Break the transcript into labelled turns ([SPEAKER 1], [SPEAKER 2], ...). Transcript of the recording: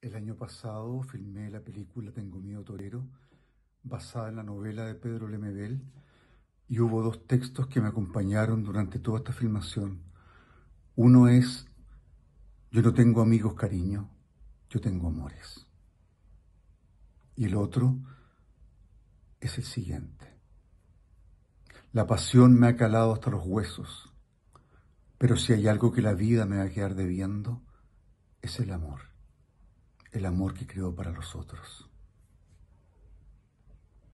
[SPEAKER 1] El año pasado filmé la película Tengo miedo torero, basada en la novela de Pedro Lemebel, y hubo dos textos que me acompañaron durante toda esta filmación. Uno es, yo no tengo amigos, cariño, yo tengo amores. Y el otro es el siguiente. La pasión me ha calado hasta los huesos, pero si hay algo que la vida me va a quedar debiendo, es el amor el amor que creó para los otros.